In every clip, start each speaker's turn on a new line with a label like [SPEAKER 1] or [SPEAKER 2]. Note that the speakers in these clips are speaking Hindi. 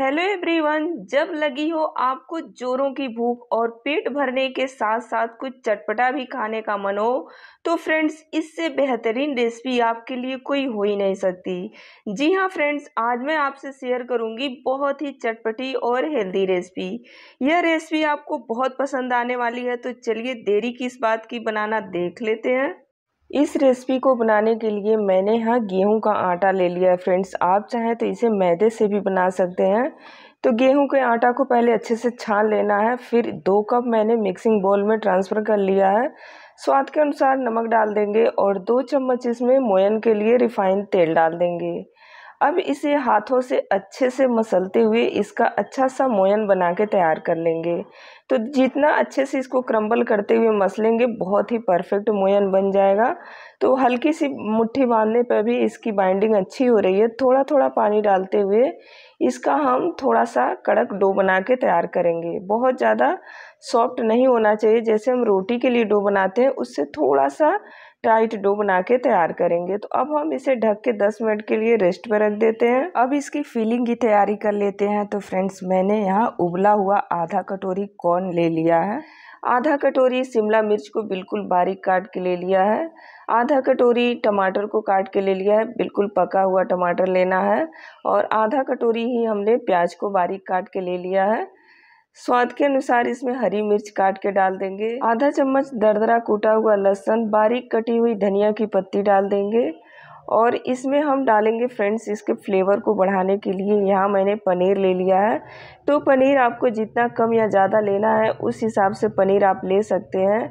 [SPEAKER 1] हेलो एवरीवन जब लगी हो आपको जोरों की भूख और पेट भरने के साथ साथ कुछ चटपटा भी खाने का मन हो तो फ्रेंड्स इससे बेहतरीन रेसिपी आपके लिए कोई हो ही नहीं सकती जी हाँ फ्रेंड्स आज मैं आपसे शेयर करूंगी बहुत ही चटपटी और हेल्दी रेसिपी यह रेसिपी आपको बहुत पसंद आने वाली है तो चलिए देरी किस बात की बनाना देख लेते हैं इस रेसिपी को बनाने के लिए मैंने यहाँ गेहूं का आटा ले लिया है फ्रेंड्स आप चाहें तो इसे मैदे से भी बना सकते हैं तो गेहूं के आटा को पहले अच्छे से छान लेना है फिर दो कप मैंने मिक्सिंग बोल में ट्रांसफ़र कर लिया है स्वाद के अनुसार नमक डाल देंगे और दो चम्मच इसमें मोयन के लिए रिफाइंड तेल डाल देंगे अब इसे हाथों से अच्छे से मसलते हुए इसका अच्छा सा मोयन बना के तैयार कर लेंगे तो जितना अच्छे से इसको क्रम्बल करते हुए मसलेंगे बहुत ही परफेक्ट मोयन बन जाएगा तो हल्की सी मुट्ठी बांधने पर भी इसकी बाइंडिंग अच्छी हो रही है थोड़ा थोड़ा पानी डालते हुए इसका हम थोड़ा सा कड़क डो बना के तैयार करेंगे बहुत ज़्यादा सॉफ्ट नहीं होना चाहिए जैसे हम रोटी के लिए डो बनाते हैं उससे थोड़ा सा टाइट डो बना के तैयार करेंगे तो अब हम इसे ढक के 10 मिनट के लिए रेस्ट पर रख देते हैं अब इसकी फीलिंग की तैयारी कर लेते हैं तो फ्रेंड्स मैंने यहाँ उबला हुआ आधा कटोरी कॉर्न कॉर्न ले लिया है आधा कटोरी शिमला मिर्च को बिल्कुल बारीक काट के ले लिया है आधा कटोरी टमाटर को काट के ले लिया है बिल्कुल पका हुआ टमाटर लेना है और आधा कटोरी ही हमने प्याज को बारीक काट के ले लिया है स्वाद के अनुसार इसमें हरी मिर्च काट के डाल देंगे आधा चम्मच दरदरा कूटा हुआ लहसुन बारीक कटी हुई धनिया की पत्ती डाल देंगे और इसमें हम डालेंगे फ्रेंड्स इसके फ्लेवर को बढ़ाने के लिए यहाँ मैंने पनीर ले लिया है तो पनीर आपको जितना कम या ज़्यादा लेना है उस हिसाब से पनीर आप ले सकते हैं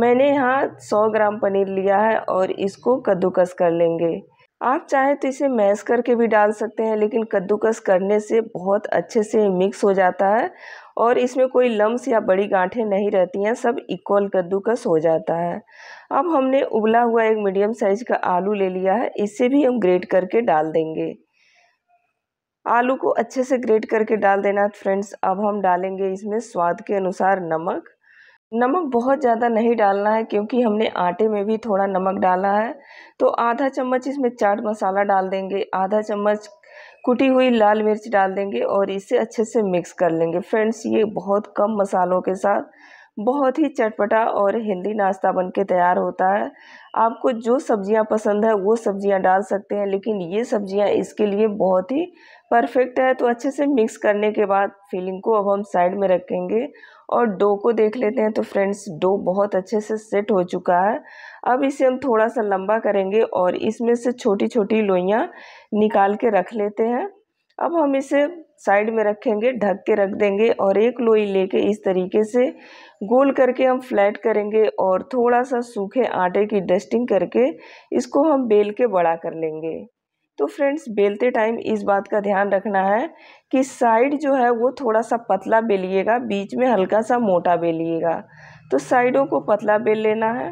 [SPEAKER 1] मैंने यहाँ 100 ग्राम पनीर लिया है और इसको कद्दूकस कर लेंगे आप चाहे तो इसे मैश करके भी डाल सकते हैं लेकिन कद्दूकस करने से बहुत अच्छे से मिक्स हो जाता है और इसमें कोई लम्स या बड़ी गांठें नहीं रहती हैं सब इक्वल कद्दूकस हो जाता है अब हमने उबला हुआ एक मीडियम साइज़ का आलू ले लिया है इसे भी हम ग्रेट करके डाल देंगे आलू को अच्छे से ग्रेट करके डाल देना फ्रेंड्स अब हम डालेंगे इसमें स्वाद के अनुसार नमक नमक बहुत ज़्यादा नहीं डालना है क्योंकि हमने आटे में भी थोड़ा नमक डाला है तो आधा चम्मच इसमें चाट मसाला डाल देंगे आधा चम्मच कुटी हुई लाल मिर्च डाल देंगे और इसे अच्छे से मिक्स कर लेंगे फ्रेंड्स ये बहुत कम मसालों के साथ बहुत ही चटपटा और हेल्दी नाश्ता बन के तैयार होता है आपको जो सब्जियां पसंद है वो सब्जियां डाल सकते हैं लेकिन ये सब्जियां इसके लिए बहुत ही परफेक्ट है तो अच्छे से मिक्स करने के बाद फीलिंग को अब हम साइड में रखेंगे और डो को देख लेते हैं तो फ्रेंड्स डो बहुत अच्छे से सेट हो चुका है अब इसे हम थोड़ा सा लंबा करेंगे और इसमें से छोटी छोटी लोइयाँ निकाल के रख लेते हैं अब हम इसे साइड में रखेंगे ढक के रख देंगे और एक लोई लेके इस तरीके से गोल करके हम फ्लैट करेंगे और थोड़ा सा सूखे आटे की डस्टिंग करके इसको हम बेल के बड़ा कर लेंगे तो फ्रेंड्स बेलते टाइम इस बात का ध्यान रखना है कि साइड जो है वो थोड़ा सा पतला बेलिएगा बीच में हल्का सा मोटा बेलिएगा तो साइडों को पतला बेल लेना है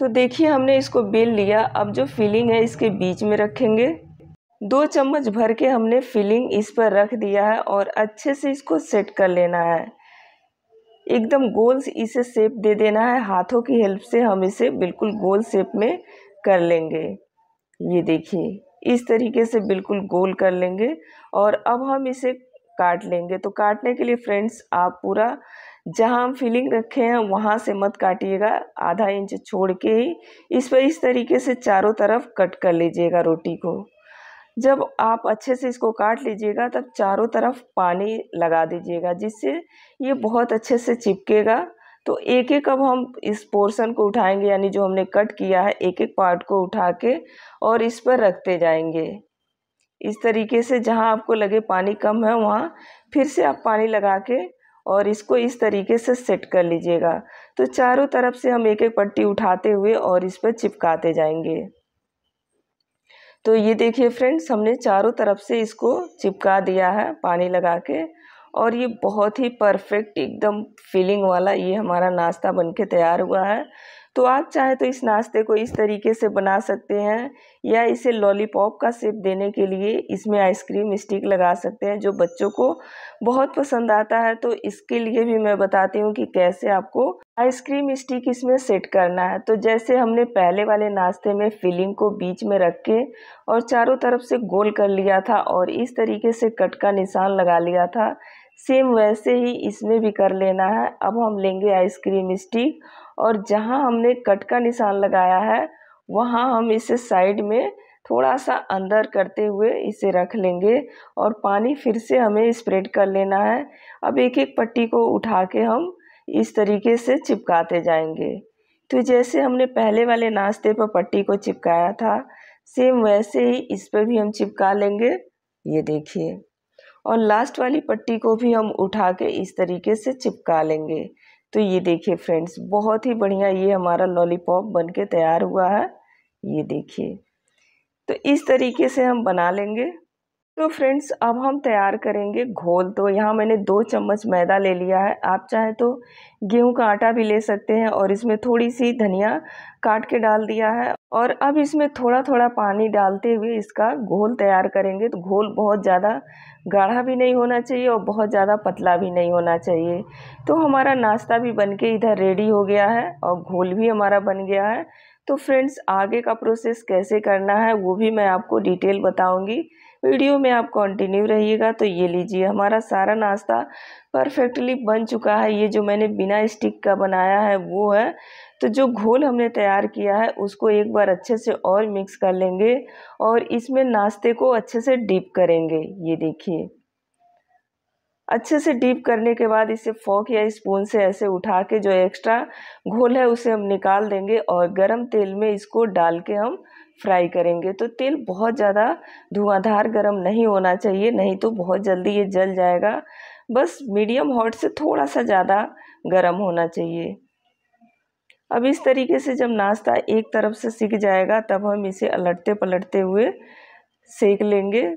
[SPEAKER 1] तो देखिए हमने इसको बेल लिया अब जो फिलिंग है इसके बीच में रखेंगे दो चम्मच भर के हमने फिलिंग इस पर रख दिया है और अच्छे से इसको सेट कर लेना है एकदम गोल इसे सेप दे देना है हाथों की हेल्प से हम इसे बिल्कुल गोल सेप में कर लेंगे ये देखिए इस तरीके से बिल्कुल गोल कर लेंगे और अब हम इसे काट लेंगे तो काटने के लिए फ्रेंड्स आप पूरा जहाँ हम फिलिंग रखे हैं वहाँ से मत काटिएगा आधा इंच छोड़ के ही इस पर इस तरीके से चारों तरफ कट कर लीजिएगा रोटी को जब आप अच्छे से इसको काट लीजिएगा तब चारों तरफ पानी लगा दीजिएगा जिससे ये बहुत अच्छे से चिपकेगा तो एक एक अब हम इस पोर्शन को उठाएंगे यानी जो हमने कट किया है एक एक पार्ट को उठा के और इस पर रखते जाएंगे इस तरीके से जहाँ आपको लगे पानी कम है वहाँ फिर से आप पानी लगा के और इसको इस तरीके से सेट कर लीजिएगा तो चारों तरफ से हम एक एक पट्टी उठाते हुए और इस पर चिपकाते जाएंगे तो ये देखिए फ्रेंड्स हमने चारों तरफ से इसको चिपका दिया है पानी लगा के और ये बहुत ही परफेक्ट एकदम फीलिंग वाला ये हमारा नाश्ता बनके तैयार हुआ है तो आप चाहे तो इस नाश्ते को इस तरीके से बना सकते हैं या इसे लॉलीपॉप का सेप देने के लिए इसमें आइसक्रीम स्टिक लगा सकते हैं जो बच्चों को बहुत पसंद आता है तो इसके लिए भी मैं बताती हूँ कि कैसे आपको आइसक्रीम स्टिक इसमें सेट करना है तो जैसे हमने पहले वाले नाश्ते में फिलिंग को बीच में रख के और चारों तरफ से गोल कर लिया था और इस तरीके से कट का निशान लगा लिया था सेम वैसे ही इसमें भी कर लेना है अब हम लेंगे आइसक्रीम स्टिक और जहाँ हमने कट का निशान लगाया है वहाँ हम इसे साइड में थोड़ा सा अंदर करते हुए इसे रख लेंगे और पानी फिर से हमें स्प्रेड कर लेना है अब एक एक पट्टी को उठा के हम इस तरीके से चिपकाते जाएंगे तो जैसे हमने पहले वाले नाश्ते पर पट्टी को चिपकाया था सेम वैसे ही इस पर भी हम चिपका लेंगे ये देखिए और लास्ट वाली पट्टी को भी हम उठा के इस तरीके से चिपका लेंगे तो ये देखिए फ्रेंड्स बहुत ही बढ़िया ये हमारा लॉलीपॉप बन के तैयार हुआ है ये देखिए तो इस तरीके से हम बना लेंगे तो फ्रेंड्स अब हम तैयार करेंगे घोल तो यहाँ मैंने दो चम्मच मैदा ले लिया है आप चाहे तो गेहूं का आटा भी ले सकते हैं और इसमें थोड़ी सी धनिया काट के डाल दिया है और अब इसमें थोड़ा थोड़ा पानी डालते हुए इसका घोल तैयार करेंगे तो घोल बहुत ज़्यादा गाढ़ा भी नहीं होना चाहिए और बहुत ज़्यादा पतला भी नहीं होना चाहिए तो हमारा नाश्ता भी बनके इधर रेडी हो गया है और घोल भी हमारा बन गया है तो फ्रेंड्स आगे का प्रोसेस कैसे करना है वो भी मैं आपको डिटेल बताऊँगी वीडियो में आप कंटिन्यू रहिएगा तो ये लीजिए हमारा सारा नाश्ता परफेक्टली बन चुका है ये जो मैंने बिना स्टिक का बनाया है वो है तो जो घोल हमने तैयार किया है उसको एक बार अच्छे से और मिक्स कर लेंगे और इसमें नाश्ते को अच्छे से डीप करेंगे ये देखिए अच्छे से डीप करने के बाद इसे फोक या स्पून से ऐसे उठा के जो एक्स्ट्रा घोल है उसे हम निकाल देंगे और गरम तेल में इसको डाल के हम फ्राई करेंगे तो तेल बहुत ज़्यादा धुआंधार गर्म नहीं होना चाहिए नहीं तो बहुत जल्दी ये जल जाएगा बस मीडियम हॉट से थोड़ा सा ज़्यादा गर्म होना चाहिए अब इस तरीके से जब नाश्ता एक तरफ से सीख जाएगा तब हम इसे अलटते पलटते हुए सेक लेंगे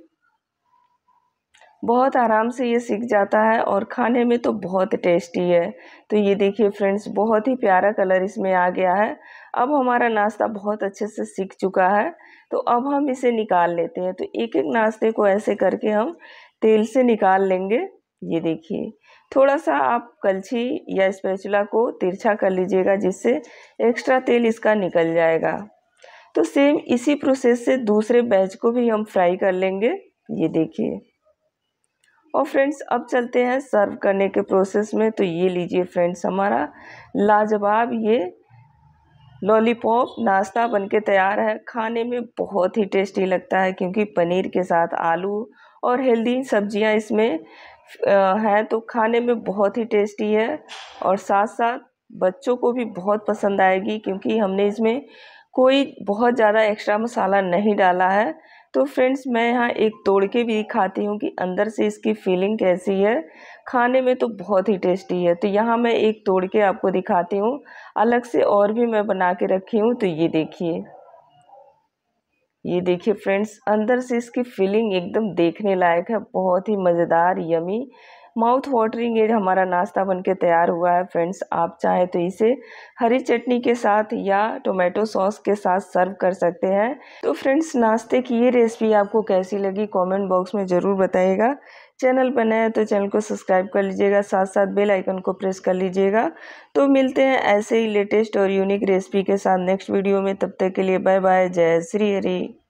[SPEAKER 1] बहुत आराम से ये सीख जाता है और खाने में तो बहुत टेस्टी है तो ये देखिए फ्रेंड्स बहुत ही प्यारा कलर इसमें आ गया है अब हमारा नाश्ता बहुत अच्छे से सीख चुका है तो अब हम इसे निकाल लेते हैं तो एक एक नाश्ते को ऐसे करके हम तेल से निकाल लेंगे ये देखिए थोड़ा सा आप कलछी या स्पैचुला को तिरछा कर लीजिएगा जिससे एक्स्ट्रा तेल इसका निकल जाएगा तो सेम इसी प्रोसेस से दूसरे बैच को भी हम फ्राई कर लेंगे ये देखिए और फ्रेंड्स अब चलते हैं सर्व करने के प्रोसेस में तो ये लीजिए फ्रेंड्स हमारा लाजवाब ये लॉलीपॉप नाश्ता बनके तैयार है खाने में बहुत ही टेस्टी लगता है क्योंकि पनीर के साथ आलू और हेल्दी सब्जियां इसमें हैं तो खाने में बहुत ही टेस्टी है और साथ साथ बच्चों को भी बहुत पसंद आएगी क्योंकि हमने इसमें कोई बहुत ज़्यादा एक्स्ट्रा मसाला नहीं डाला है तो फ्रेंड्स मैं यहाँ एक तोड़ के भी दिखाती हूँ कि अंदर से इसकी फीलिंग कैसी है खाने में तो बहुत ही टेस्टी है तो यहाँ मैं एक तोड़ के आपको दिखाती हूँ अलग से और भी मैं बना के रखी हूँ तो ये देखिए ये देखिए फ्रेंड्स अंदर से इसकी फीलिंग एकदम देखने लायक है बहुत ही मज़ेदार यमी माउथ वाटरिंग ये हमारा नाश्ता बनके तैयार हुआ है फ्रेंड्स आप चाहे तो इसे हरी चटनी के साथ या टोमेटो सॉस के साथ सर्व कर सकते हैं तो फ्रेंड्स नाश्ते की ये रेसिपी आपको कैसी लगी कमेंट बॉक्स में ज़रूर बताइएगा चैनल पर नए तो चैनल को सब्सक्राइब कर लीजिएगा साथ साथ बेल आइकन को प्रेस कर लीजिएगा तो मिलते हैं ऐसे ही लेटेस्ट और यूनिक रेसिपी के साथ नेक्स्ट वीडियो में तब तक के लिए बाय बाय जय श्री हरी